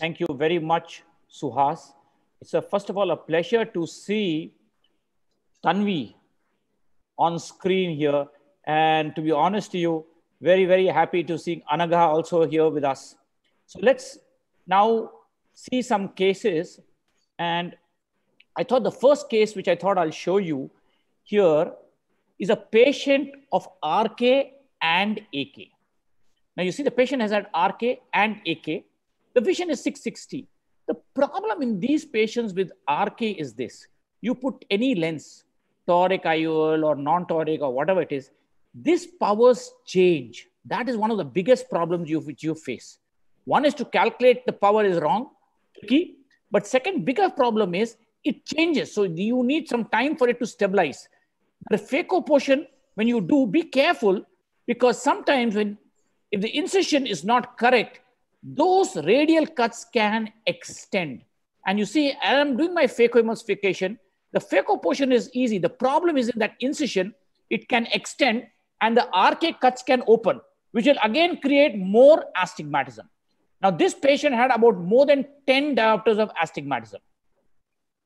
Thank you very much, Suhas. It's a, first of all a pleasure to see Tanvi on screen here. And to be honest to you, very, very happy to see Anagha also here with us. So let's now see some cases. And I thought the first case, which I thought I'll show you here, is a patient of RK and AK. Now you see the patient has had RK and AK the vision is 660. The problem in these patients with RK is this. You put any lens, toric IOL or non-toric or whatever it is, these powers change. That is one of the biggest problems you, which you face. One is to calculate the power is wrong, tricky. But second, bigger problem is it changes. So you need some time for it to stabilize. The phaco portion, when you do, be careful because sometimes when if the incision is not correct, those radial cuts can extend. And you see, I'm doing my phacoemulsification. The phaco portion is easy. The problem is in that incision, it can extend and the RK cuts can open, which will again create more astigmatism. Now, this patient had about more than 10 diopters of astigmatism.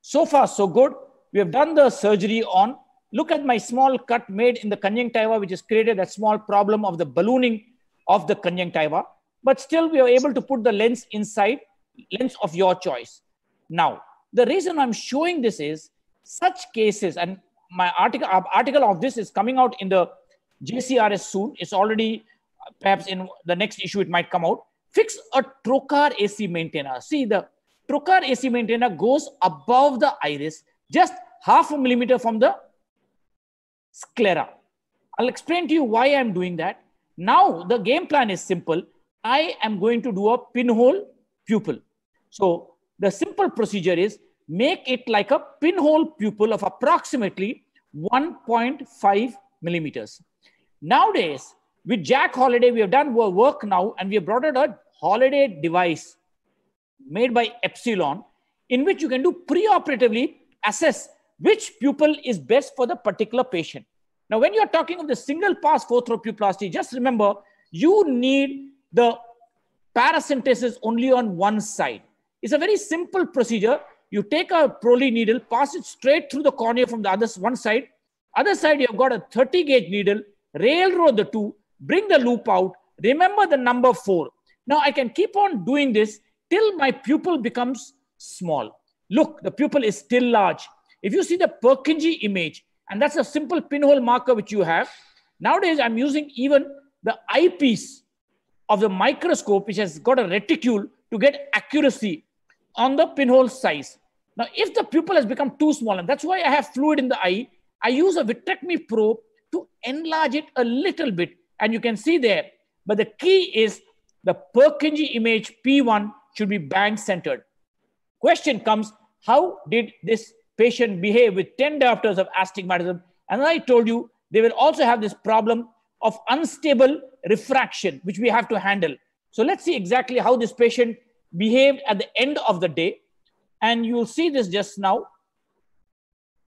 So far, so good. We have done the surgery on. Look at my small cut made in the conjunctiva, which is created that small problem of the ballooning of the conjunctiva but still we are able to put the lens inside, lens of your choice. Now, the reason I'm showing this is such cases, and my article, uh, article of this is coming out in the JCRS soon. It's already uh, perhaps in the next issue it might come out. Fix a trocar AC maintainer. See, the trocar AC maintainer goes above the iris, just half a millimeter from the sclera. I'll explain to you why I'm doing that. Now, the game plan is simple. I am going to do a pinhole pupil. So the simple procedure is make it like a pinhole pupil of approximately 1.5 millimeters. Nowadays, with Jack Holiday, we have done work now and we have brought out a holiday device made by Epsilon in which you can do preoperatively assess which pupil is best for the particular patient. Now, when you're talking of the single pass fourth row pupiloplasty, just remember you need the paracentesis only on one side. It's a very simple procedure. You take a proline needle, pass it straight through the cornea from the other one side. Other side, you've got a 30 gauge needle, railroad the two, bring the loop out. Remember the number four. Now I can keep on doing this till my pupil becomes small. Look, the pupil is still large. If you see the Purkinje image, and that's a simple pinhole marker which you have. Nowadays, I'm using even the eyepiece of the microscope, which has got a reticule to get accuracy on the pinhole size. Now, if the pupil has become too small, and that's why I have fluid in the eye, I use a vitrectomy probe to enlarge it a little bit. And you can see there, but the key is the Purkinje image P1 should be band centered. Question comes, how did this patient behave with 10 diopters of astigmatism? And I told you, they will also have this problem of unstable refraction, which we have to handle. So let's see exactly how this patient behaved at the end of the day. And you'll see this just now.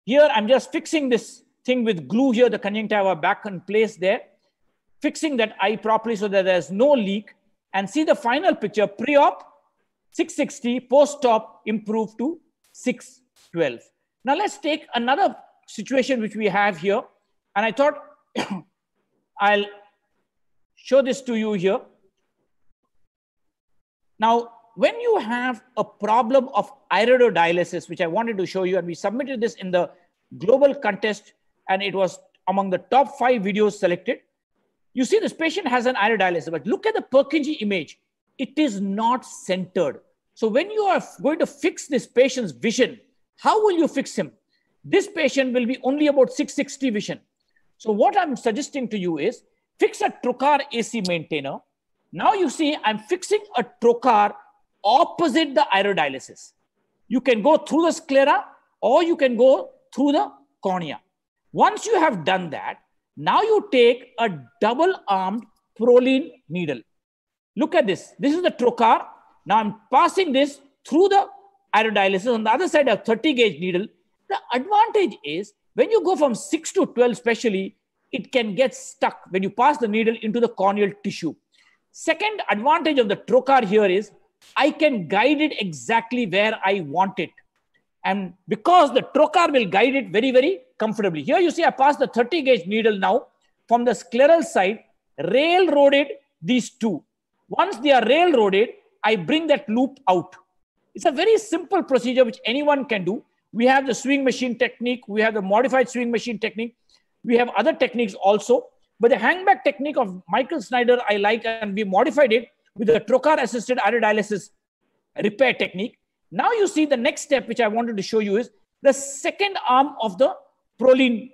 Here, I'm just fixing this thing with glue here, the conjunctiva back in place there, fixing that eye properly so that there's no leak. And see the final picture, pre-op, 660, post-op, improved to 612. Now let's take another situation which we have here. And I thought I'll show this to you here. Now, when you have a problem of iridodialysis, which I wanted to show you, and we submitted this in the global contest, and it was among the top five videos selected. You see, this patient has an iridodialysis, but look at the Purkinje image. It is not centered. So when you are going to fix this patient's vision, how will you fix him? This patient will be only about 660 vision. So what I'm suggesting to you is fix a trocar AC maintainer. Now you see I'm fixing a trocar opposite the aerodialysis. You can go through the sclera or you can go through the cornea. Once you have done that, now you take a double armed proline needle. Look at this. This is the trocar. Now I'm passing this through the aerodialysis on the other side of 30 gauge needle. The advantage is when you go from 6 to 12, especially, it can get stuck when you pass the needle into the corneal tissue. Second advantage of the trocar here is I can guide it exactly where I want it. And because the trocar will guide it very, very comfortably. Here you see I passed the 30 gauge needle now from the scleral side, railroaded these two. Once they are railroaded, I bring that loop out. It's a very simple procedure which anyone can do. We have the swing machine technique. We have the modified swing machine technique. We have other techniques also. But the hangback technique of Michael Snyder, I like, and we modified it with the trocar-assisted aerodialysis repair technique. Now you see the next step, which I wanted to show you is the second arm of the proline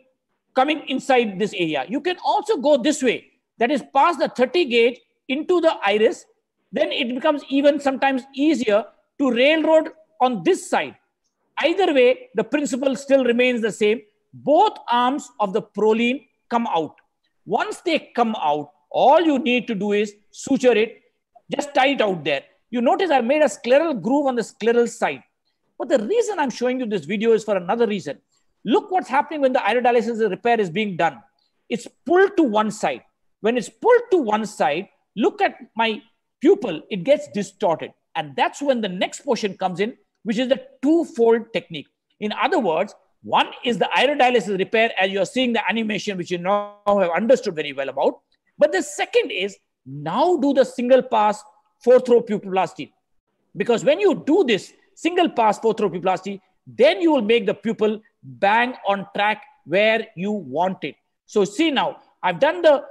coming inside this area. You can also go this way, that is past the 30 gauge into the iris. Then it becomes even sometimes easier to railroad on this side. Either way, the principle still remains the same. Both arms of the proline come out. Once they come out, all you need to do is suture it, just tie it out there. You notice I made a scleral groove on the scleral side. But the reason I'm showing you this video is for another reason. Look what's happening when the iridolysis repair is being done. It's pulled to one side. When it's pulled to one side, look at my pupil, it gets distorted. And that's when the next portion comes in which is the two-fold technique. In other words, one is the iodilysis repair, as you are seeing the animation, which you now have understood very well about. But the second is now do the single pass fourth row pupiloplasty. Because when you do this single pass fourth row pupiloplasty, then you will make the pupil bang on track where you want it. So see now, I've done the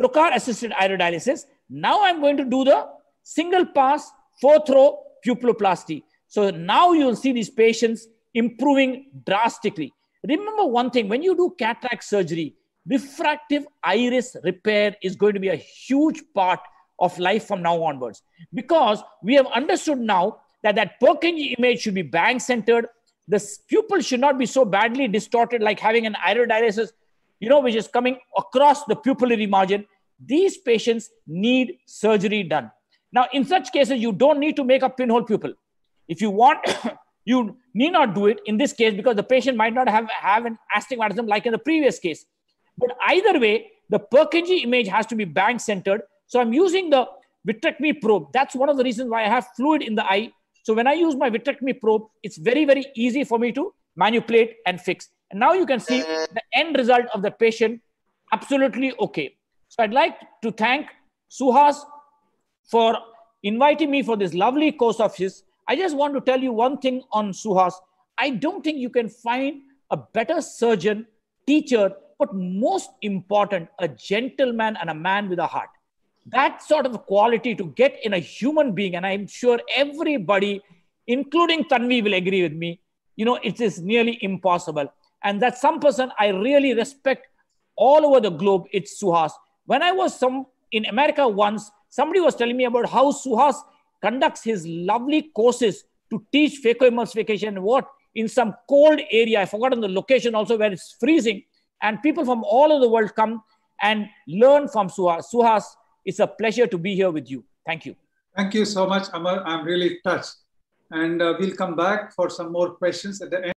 procar assisted iodilysis. Now I'm going to do the single pass fourth row pupiloplasty. So now you'll see these patients improving drastically. Remember one thing, when you do cataract surgery, refractive iris repair is going to be a huge part of life from now onwards because we have understood now that that Purkinje image should be bang centered. The pupil should not be so badly distorted like having an iridiriasis, you know, which is coming across the pupillary margin. These patients need surgery done. Now, in such cases, you don't need to make a pinhole pupil. If you want, you need not do it in this case because the patient might not have, have an astigmatism like in the previous case. But either way, the Purkinje image has to be bank centered. So I'm using the vitrectomy probe. That's one of the reasons why I have fluid in the eye. So when I use my vitrectomy probe, it's very, very easy for me to manipulate and fix. And now you can see the end result of the patient absolutely okay. So I'd like to thank Suhas for inviting me for this lovely course of his. I just want to tell you one thing on Suhas. I don't think you can find a better surgeon, teacher, but most important, a gentleman and a man with a heart. That sort of quality to get in a human being, and I'm sure everybody, including Tanvi, will agree with me, you know, it is nearly impossible. And that's some person I really respect all over the globe. It's Suhas. When I was some in America once, somebody was telling me about how Suhas conducts his lovely courses to teach FACO emulsification what? In some cold area, I've forgotten the location also where it's freezing. And people from all over the world come and learn from Suhas. Suhas, it's a pleasure to be here with you. Thank you. Thank you so much, Amar. I'm really touched. And uh, we'll come back for some more questions at the end.